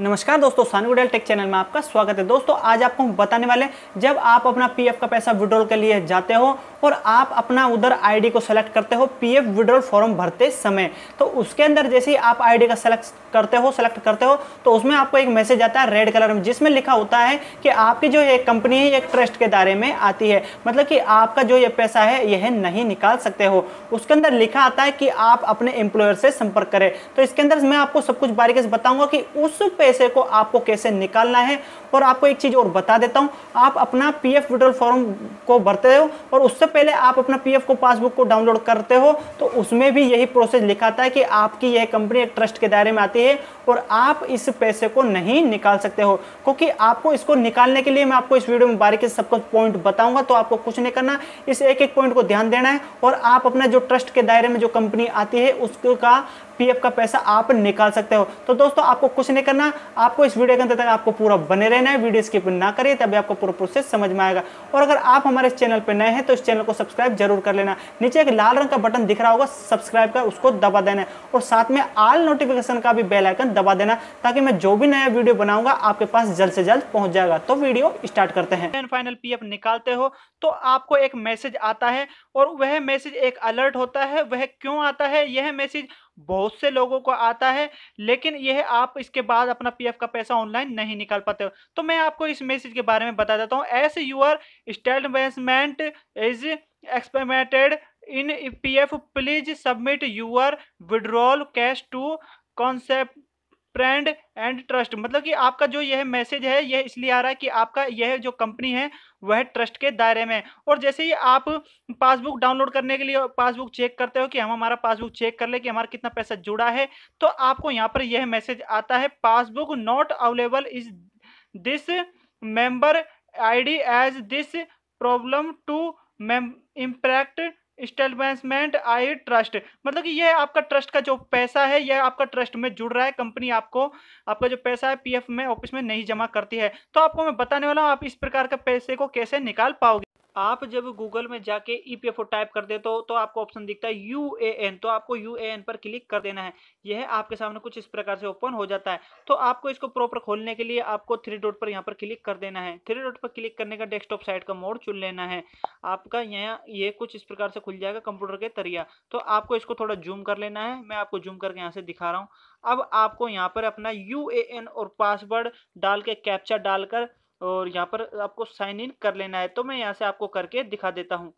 नमस्कार दोस्तों सानू डेल टेक चैनल में आपका स्वागत है दोस्तों आज आपको हम बताने वाले हैं जब आप अपना पीएफ का पैसा विड्रॉल के लिए जाते हो और आप अपना उधर आईडी को सेलेक्ट करते हो पीएफ विड्रॉल फॉर्म भरते समय तो उसके अंदर जैसे ही आप आईडी का सेलेक्ट करते हो सेलेक्ट करते हो तो उसमें आपको एक मैसेज आता है रेड कलर में जिसमें लिखा होता है कि आपकी जो ये कंपनी है एक ट्रस्ट के दायरे में आती है मतलब कि आपका जो ये पैसा है यह नहीं निकाल सकते हो उसके अंदर लिखा आता है कि आप अपने एम्प्लॉयर से संपर्क करें तो इसके अंदर मैं आपको सब कुछ बारीकी से बताऊंगा कि उस पैसे को आपको कैसे निकालना है और आपको एक चीज़ और बता देता हूँ आप अपना पी एफ फॉर्म को भरते हो और उससे पहले आप अपना पी को पासबुक को डाउनलोड करते हो तो उसमें भी यही प्रोसेस लिखाता है कि आपकी यह कंपनी एक ट्रस्ट के दायरे में आती जाती है और आप इस पैसे को नहीं निकाल सकते हो क्योंकि आपको इसको निकालने के लिए मैं आपको इस वीडियो में बारीकी से सबको पॉइंट बताऊंगा तो आपको कुछ नहीं करना इस एक एक पॉइंट को ध्यान देना है और आप अपना जो ट्रस्ट के दायरे में जो कंपनी आती है उसका पीएफ का पैसा आप निकाल सकते हो तो दोस्तों आपको कुछ नहीं करना आपको इस वीडियो के अंदर तक आपको पूरा बने रहना है वीडियो स्किप ना करिए तभी आपको पूरा प्रोसेस समझ में आएगा और अगर आप हमारे चैनल पर नए हैं तो इस चैनल को सब्सक्राइब जरूर कर लेना नीचे एक लाल रंग का बटन दिख रहा होगा सब्सक्राइब कर उसको दबा देना और साथ में आल नोटिफिकेशन का भी बेलाइकन दबा देना ताकि मैं जो भी नया वीडियो बनाऊंगा आपके पास जल्द से जल्द पहुंच जाएगा तो वीडियो स्टार्ट करते हैं फाइनल पीएफ निकालते हो तो आपको एक मैसेज आता है और वह मैसेज एक अलर्ट होता है वह क्यों आता है यह मैसेज बहुत से लोगों को आता है लेकिन यह आप इसके बाद अपना पीएफ का पैसा ऑनलाइन नहीं निकाल पाते हो तो मैं आपको इस मैसेज के बारे में बता देता हूँ yes your statement is exempted in PF please submit your withdrawal cash to concept friend and trust मतलब कि आपका जो यह मैसेज है यह इसलिए आ रहा है कि आपका यह जो कंपनी है वह ट्रस्ट के दायरे में और जैसे ही आप पासबुक डाउनलोड करने के लिए पासबुक चेक करते हो कि हम हमारा पासबुक चेक कर ले कि हमारा कितना पैसा जुड़ा है तो आपको यहाँ पर यह मैसेज आता है passbook not available is this member ID as this problem to impact statement I trust मतलब कि यह आपका ट्रस्ट का जो पैसा है यह आपका ट्रस्ट में जुड़ रहा है कंपनी आपको आपका जो पैसा है पीएफ में ऑफिस में नहीं जमा करती है तो आपको मैं बताने वाला हूँ आप इस प्रकार के पैसे को कैसे निकाल पाओगे आप जब गूगल में जाके E P F O type कर दे तो, तो आपको ऑप्शन दिखता है यू ए एन तो आपको यू ए एन पर क्लिक कर देना है यह आपके सामने कुछ इस प्रकार से ओपन हो जाता है तो आपको इसको प्रॉपर खोलने के लिए आपको थ्री डॉट पर यहाँ पर क्लिक कर देना है थ्री डॉट पर क्लिक करने का डेस्कटॉप साइड का मोड चुन लेना है आपका यहाँ ये कुछ इस प्रकार से खुल जाएगा कंप्यूटर के तरिया तो आपको इसको थोड़ा जूम कर लेना है मैं आपको जूम करके यहाँ से दिखा रहा हूँ अब आपको यहाँ पर अपना यू ए एन और पासवर्ड डाल के कैप्चा डालकर और यहाँ पर आपको साइन इन कर लेना है तो मैं यहाँ से आपको करके दिखा देता हूँ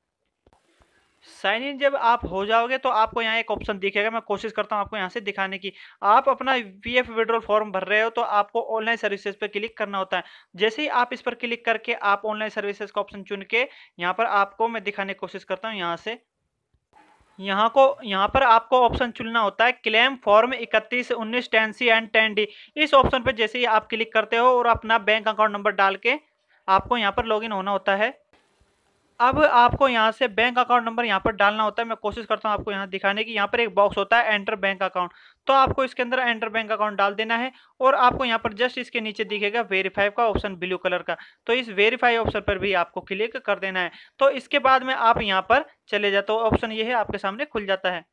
साइन इन जब आप हो जाओगे तो आपको यहाँ एक ऑप्शन दिखेगा मैं कोशिश करता हूँ आपको यहाँ से दिखाने की आप अपना वी एफ विड्रोल फॉर्म भर रहे हो तो आपको ऑनलाइन सर्विसेज पर क्लिक करना होता है जैसे ही आप इस पर क्लिक करके आप ऑनलाइन सर्विसेज का ऑप्शन चुन के यहाँ पर आपको मैं दिखाने की कोशिश करता हूँ यहाँ से यहाँ को यहाँ पर आपको ऑप्शन चुनना होता है क्लेम फॉर्म इकतीस उन्नीस ten C and ten D इस ऑप्शन पर जैसे ही आप क्लिक करते हो और अपना बैंक अकाउंट नंबर डाल के आपको यहाँ पर लॉगिन होना होता है अब आपको यहाँ से बैंक अकाउंट नंबर यहाँ पर डालना होता है मैं कोशिश करता हूँ आपको यहाँ दिखाने की यहाँ पर एक बॉक्स होता है एंटर बैंक अकाउंट तो आपको इसके अंदर एंटर बैंक अकाउंट डाल देना है और आपको यहाँ पर जस्ट इसके नीचे दिखेगा वेरीफाई का ऑप्शन ब्लू कलर का तो इस वेरीफाई ऑप्शन पर भी आपको क्लिक कर देना है तो इसके बाद में आप यहाँ पर चले जाते हो ऑप्शन ये है आपके सामने खुल जाता है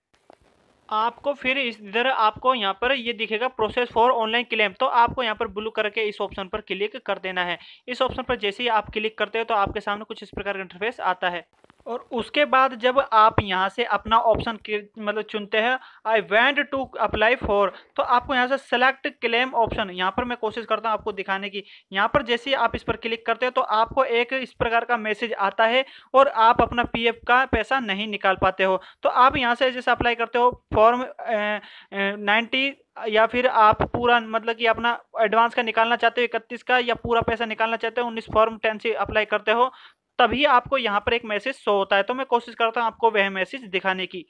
आपको फिर इधर आपको यहाँ पर ये दिखेगा प्रोसेस फॉर ऑनलाइन क्लेम तो आपको यहाँ पर ब्लू करके इस ऑप्शन पर क्लिक कर देना है इस ऑप्शन पर जैसे ही आप क्लिक करते हो तो आपके सामने कुछ इस प्रकार का इंटरफेस आता है और उसके बाद जब आप यहाँ से अपना ऑप्शन मतलब चुनते हैं I went to apply for तो आपको यहाँ से सेलेक्ट क्लेम ऑप्शन यहाँ पर मैं कोशिश करता हूँ आपको दिखाने की यहाँ पर जैसे आप इस पर क्लिक करते हैं तो आपको एक इस प्रकार का मैसेज आता है और आप अपना पी का पैसा नहीं निकाल पाते हो तो आप यहाँ से जैसे अप्लाई करते हो फॉर्म नाइन्टी या फिर आप पूरा मतलब कि अपना एडवांस का निकालना चाहते हो इकतीस का या पूरा पैसा निकालना चाहते हो उन्नीस फॉर्म टेन से अप्लाई करते हो तभी आपको यहाँ पर एक मैसेज शो होता है तो मैं कोशिश करता हूँ आपको वह मैसेज दिखाने की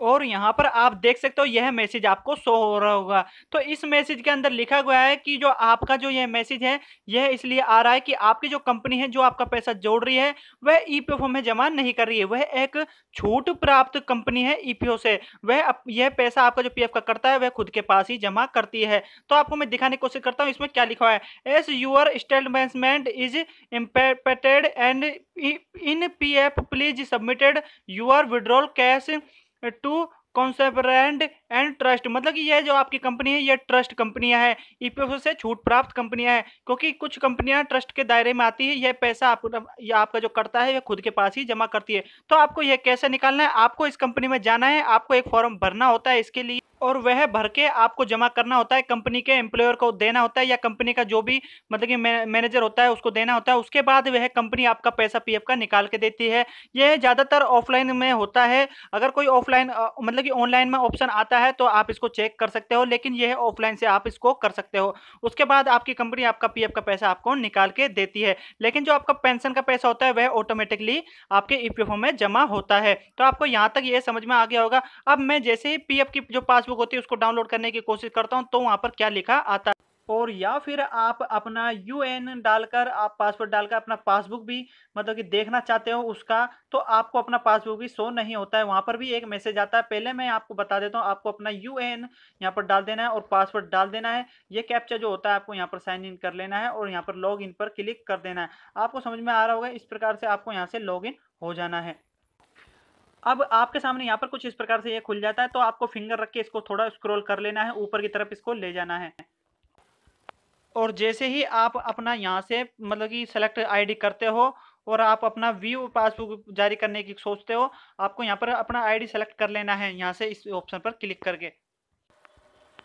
और यहाँ पर आप देख सकते हो यह मैसेज आपको शो हो रहा होगा तो इस मैसेज के अंदर लिखा गया है कि जो आपका जो यह मैसेज है यह इसलिए आ रहा है कि आपकी जो कंपनी है जो आपका पैसा जोड़ रही है वह ईपीएफओ e में जमा नहीं कर रही है वह एक छूट प्राप्त कंपनी है ईपीओ e से वह यह पैसा आपका जो पी का करता है वह खुद के पास ही जमा करती है तो आपको मैं दिखाने की कोशिश करता हूँ इसमें क्या लिखा है yes your statement is exempted and in P please submitted your withdrawal cash Eh, tú concerned and trust मतलब कि यह जो आपकी कंपनी है यह ट्रस्ट कंपनियां है ईपीएफओ से छूट प्राप्त कंपनियां हैं क्योंकि कुछ कंपनियां ट्रस्ट के दायरे में आती है यह पैसा आपको यह आपका जो करता है यह खुद के पास ही जमा करती है तो आपको यह कैसे निकालना है आपको इस कंपनी में जाना है आपको एक फॉर्म भरना होता है इसके लिए और वह भर के आपको जमा करना होता है कंपनी के एम्प्लॉयर को देना होता है या कंपनी का जो भी मतलब कि मैनेजर होता है उसको देना होता है उसके बाद वह कंपनी आपका पैसा पीएफ का निकाल के देती है यह ज़्यादातर ऑफलाइन में होता है अगर कोई ऑफलाइन मतलब मतलब कि ऑनलाइन में ऑप्शन आता है तो आप इसको चेक कर सकते हो लेकिन यह ऑफलाइन से आप इसको कर सकते हो उसके बाद आपकी कंपनी आपका पीएफ का पैसा आपको निकाल के देती है लेकिन जो आपका पेंशन का पैसा होता है वह ऑटोमेटिकली आपके ईपीएफओ e में जमा होता है तो आपको यहाँ तक यह समझ में आ गया होगा अब मैं जैसे ही पीएफ की जो पासबुक होती है उसको डाउनलोड करने की कोशिश करता हूँ तो वहाँ पर क्या लिखा आता है और या फिर आप अपना यू एन डालकर आप पासवर्ड डालकर अपना पासबुक भी मतलब कि देखना चाहते हो उसका तो आपको अपना पासबुक भी शो नहीं होता है वहाँ पर भी एक मैसेज आता है पहले मैं आपको बता देता हूँ आपको अपना यू एन यहाँ पर डाल देना है और पासवर्ड डाल देना है ये कैप्चा जो होता है आपको यहाँ पर साइन इन कर लेना है और यहाँ पर लॉग इन पर क्लिक कर देना है आपको समझ में आ रहा होगा इस प्रकार से आपको यहाँ से लॉग इन हो जाना है अब आपके सामने यहाँ पर कुछ इस प्रकार से ये खुल जाता है तो आपको फिंगर रख के इसको थोड़ा स्क्रोल कर लेना है ऊपर की तरफ इसको ले जाना है और जैसे ही आप अपना यहाँ से मतलब कि सेलेक्ट आईडी करते हो और आप अपना व्यू पासबुक जारी करने की सोचते हो आपको यहाँ पर अपना आईडी सेलेक्ट कर लेना है यहाँ से इस ऑप्शन पर क्लिक करके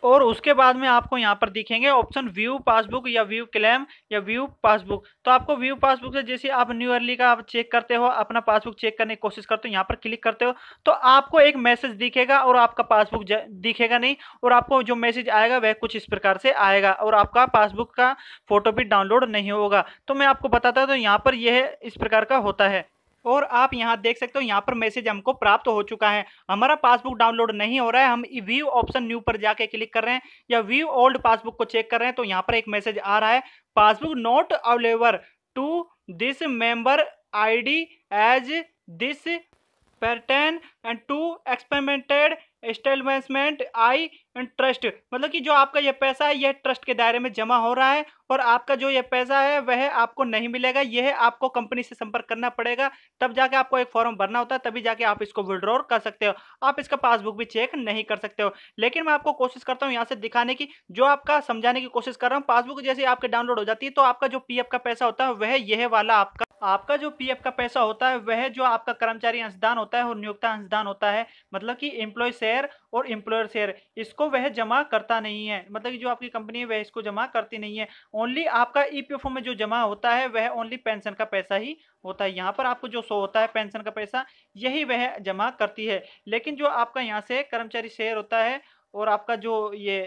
और उसके बाद में आपको यहाँ पर दिखेंगे ऑप्शन व्यू पासबुक या व्यू क्लेम या व्यू पासबुक तो आपको व्यू पासबुक से जैसे आप न्यू अर्ली का आप चेक करते हो अपना पासबुक चेक करने की कोशिश करते हो यहाँ पर क्लिक करते हो तो आपको एक मैसेज दिखेगा और आपका पासबुक दिखेगा नहीं और आपको जो मैसेज आएगा वह कुछ इस प्रकार से आएगा और आपका पासबुक का फोटो भी डाउनलोड नहीं होगा तो मैं आपको बताता हूँ तो यहाँ पर यह इस प्रकार का होता है और आप यहाँ देख सकते हो यहाँ पर मैसेज हमको प्राप्त हो चुका है हमारा पासबुक डाउनलोड नहीं हो रहा है हम व्यू ऑप्शन न्यू पर जाके क्लिक कर रहे हैं या व्यू ओल्ड पासबुक को चेक कर रहे हैं तो यहाँ पर एक मैसेज आ रहा है passbook not available to this member ID as this pattern and to experimented statement I trust मतलब कि जो आपका यह पैसा है यह ट्रस्ट के दायरे में जमा हो रहा है और आपका जो यह पैसा है वह आपको नहीं मिलेगा यह आपको कंपनी से संपर्क करना पड़ेगा तब जाके आपको एक फॉर्म भरना होता है तभी जाके आप इसको विड्रॉ कर सकते हो आप इसका पासबुक भी चेक नहीं कर सकते हो लेकिन मैं आपको कोशिश करता हूँ यहाँ से दिखाने की जो आपका समझाने की कोशिश कर रहा हूँ पासबुक जैसे आपके डाउनलोड हो जाती है तो आपका जो पी का पैसा होता है वह यह वाला आपका आपका जो पीएफ का पैसा होता है वह जो आपका कर्मचारी अंशदान होता है और नियोक्ता अंशदान होता है मतलब कि एम्प्लॉय शेयर और एम्प्लॉयर शेयर इसको वह जमा करता नहीं है मतलब कि जो आपकी कंपनी है वह इसको जमा करती नहीं है ओनली आपका ईपीएफओ e में जो जमा होता है वह ओनली पेंशन का पैसा ही होता है यहाँ पर आपको जो शो होता है पेंशन का पैसा यही वह जमा करती है लेकिन जो आपका यहाँ से कर्मचारी शेयर होता है और आपका जो ये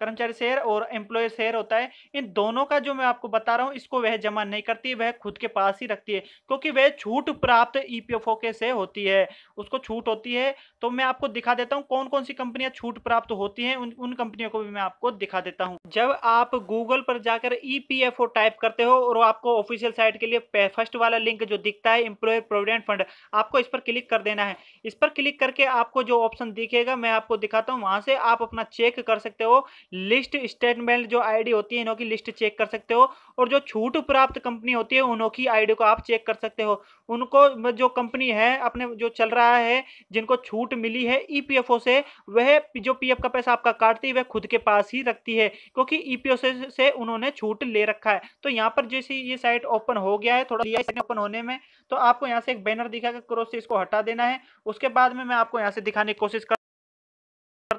कर्मचारी शेयर और एम्प्लॉय शेयर होता है इन दोनों का जो मैं आपको बता रहा हूँ इसको वह जमा नहीं करती है वह खुद के पास ही रखती है क्योंकि वह छूट प्राप्त ईपीएफओ e के से होती है उसको छूट होती है तो मैं आपको दिखा देता हूँ कौन कौन सी कंपनियां छूट प्राप्त होती हैं उन उन कंपनियों को भी मैं आपको दिखा देता हूँ जब आप गूगल पर जाकर ईपीएफओ e टाइप करते हो और आपको ऑफिशियल साइट के लिए फर्स्ट वाला लिंक जो दिखता है एम्प्लॉय प्रोविडेंट फंड आपको इस पर क्लिक कर देना है इस पर क्लिक करके आपको जो ऑप्शन दिखेगा मैं आपको दिखाता हूँ वहां से आप अपना चेक कर सकते हो लिस्ट स्टेटमेंट जो आईडी होती है इनकी लिस्ट चेक कर सकते हो और जो छूट प्राप्त कंपनी होती है उनकी आईडी को आप चेक कर सकते हो उनको जो कंपनी है अपने जो चल रहा है जिनको छूट मिली है ईपीएफओ e से वह जो पीएफ का पैसा आपका काटती है वह खुद के पास ही रखती है क्योंकि ईपीएफ e से, से उन्होंने छूट ले रखा है तो यहाँ पर जैसे ये साइट ओपन हो गया है थोड़ा ओपन होने में तो आपको यहाँ से एक बैनर दिखाकर क्रोस से इसको हटा देना है उसके बाद में मैं आपको यहाँ से दिखाने की कोशिश कर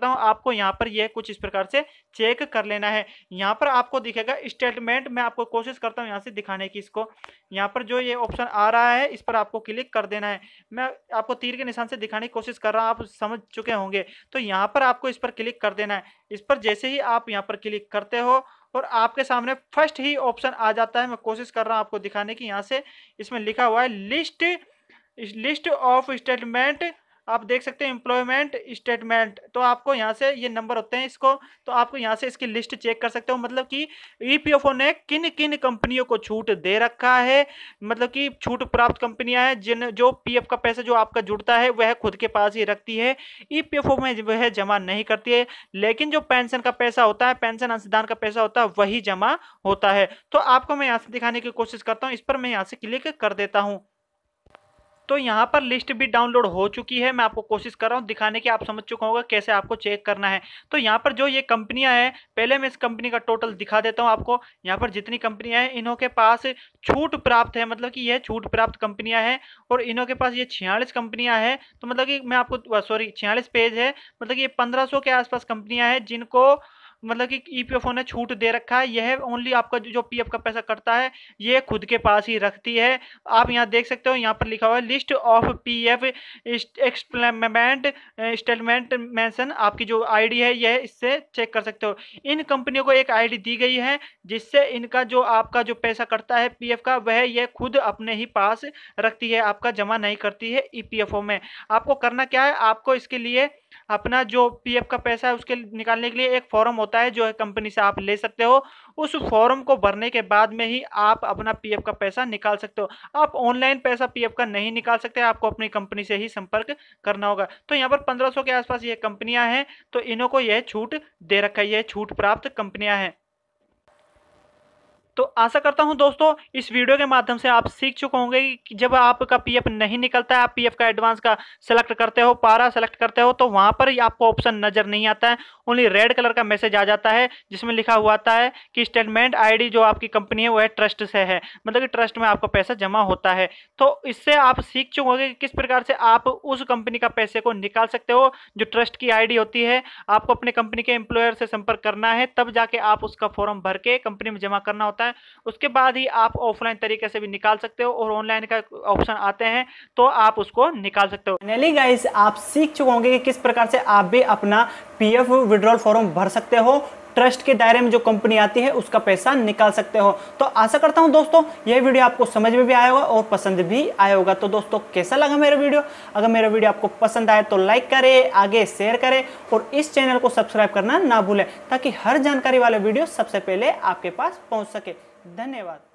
करता हूँ आपको यहाँ पर यह कुछ इस प्रकार से चेक कर लेना है यहाँ पर आपको दिखेगा स्टेटमेंट मैं आपको कोशिश करता हूँ यहाँ से दिखाने की इसको यहाँ पर जो ये ऑप्शन आ रहा है इस पर आपको क्लिक कर देना है मैं आपको तीर के निशान से दिखाने की कोशिश कर रहा हूँ आप समझ चुके होंगे तो यहाँ पर आपको इस पर क्लिक कर देना है इस पर जैसे ही आप यहाँ पर क्लिक करते हो और आपके सामने फर्स्ट ही ऑप्शन आ जाता है मैं कोशिश कर रहा हूँ आपको दिखाने की यहाँ से इसमें लिखा हुआ है लिस्ट लिस्ट ऑफ स्टेटमेंट आप देख सकते हैं एम्प्लॉयमेंट स्टेटमेंट तो आपको यहाँ से ये नंबर होते हैं इसको तो आपको यहाँ से इसकी लिस्ट चेक कर सकते हो मतलब कि ईपीएफओ e ने किन किन कंपनियों को छूट दे रखा है मतलब कि छूट प्राप्त कंपनियाँ हैं जिन जो पीएफ का पैसा जो आपका जुड़ता है वह खुद के पास ही रखती है ईपीएफओ e में वह जमा नहीं करती है लेकिन जो पेंशन का पैसा होता है पेंशन अंशदान का पैसा होता है वही जमा होता है तो आपको मैं यहाँ से दिखाने की कोशिश करता हूँ इस पर मैं यहाँ से क्लिक कर देता हूँ तो यहाँ पर लिस्ट भी डाउनलोड हो चुकी है मैं आपको कोशिश कर रहा हूँ दिखाने की आप समझ चुका होगा कैसे आपको चेक करना है तो यहाँ पर जो ये कंपनियाँ हैं पहले मैं इस कंपनी का टोटल दिखा देता हूँ आपको यहाँ पर जितनी कंपनियाँ हैं इन्हों के पास छूट प्राप्त है मतलब कि यह छूट प्राप्त कंपनियाँ हैं और इन्हों के पास ये छियालीस कंपनियाँ हैं तो मतलब कि मैं आपको सॉरी छियालीस पेज है मतलब कि ये पंद्रह के आसपास कंपनियाँ हैं जिनको मतलब कि ईपीएफओ e ने छूट दे रखा है यह ओनली आपका जो पीएफ का पैसा कटता है ये खुद के पास ही रखती है आप यहाँ देख सकते हो यहाँ पर लिखा हुआ है लिस्ट ऑफ पीएफ एक्सप्लेमेंट स्टेटमेंट मेंशन आपकी जो आईडी है यह इससे चेक कर सकते हो इन कंपनियों को एक आईडी दी गई है जिससे इनका जो आपका जो पैसा कटता है पी का वह यह खुद अपने ही पास रखती है आपका जमा नहीं करती है ई e में आपको करना क्या है आपको इसके लिए अपना जो पीएफ का पैसा है उसके निकालने के लिए एक फॉर्म होता है जो कंपनी से आप ले सकते हो उस फॉर्म को भरने के बाद में ही आप अपना पीएफ का पैसा निकाल सकते हो आप ऑनलाइन पैसा पीएफ का नहीं निकाल सकते आपको अपनी कंपनी से ही संपर्क करना होगा तो यहाँ पर 1500 के आसपास ये कंपनियां हैं तो इन्हों को यह छूट दे रखा है यह छूट प्राप्त कंपनियां हैं तो आशा करता हूं दोस्तों इस वीडियो के माध्यम से आप सीख चुके होंगे कि जब आपका पीएफ नहीं निकलता है आप पीएफ का एडवांस का सेलेक्ट करते हो पारा सेलेक्ट करते हो तो वहां पर आपको ऑप्शन नजर नहीं आता है ओनली रेड कलर का मैसेज आ जाता है जिसमें लिखा हुआ आता है कि स्टेटमेंट आईडी जो आपकी कंपनी है वह ट्रस्ट से है मतलब कि ट्रस्ट में आपका पैसा जमा होता है तो इससे आप सीख चुके होंगे कि किस प्रकार से आप उस कंपनी का पैसे को निकाल सकते हो जो ट्रस्ट की आई होती है आपको अपने कंपनी के एम्प्लॉयर से संपर्क करना है तब जाके आप उसका फॉर्म भर के कंपनी में जमा करना होता है जाता है उसके बाद ही आप ऑफलाइन तरीके से भी निकाल सकते हो और ऑनलाइन का ऑप्शन आते हैं तो आप उसको निकाल सकते हो नैली गाइस आप सीख चुके होंगे कि किस प्रकार से आप भी अपना पीएफ विड्रॉल फॉर्म भर सकते हो ट्रस्ट के दायरे में जो कंपनी आती है उसका पैसा निकाल सकते हो तो आशा करता हूँ दोस्तों यह वीडियो आपको समझ में भी आया होगा और पसंद भी आया होगा तो दोस्तों कैसा लगा मेरा वीडियो अगर मेरा वीडियो आपको पसंद आए तो लाइक करें आगे शेयर करें और इस चैनल को सब्सक्राइब करना ना भूलें ताकि हर जानकारी वाले वीडियो सबसे पहले आपके पास पहुँच सके धन्यवाद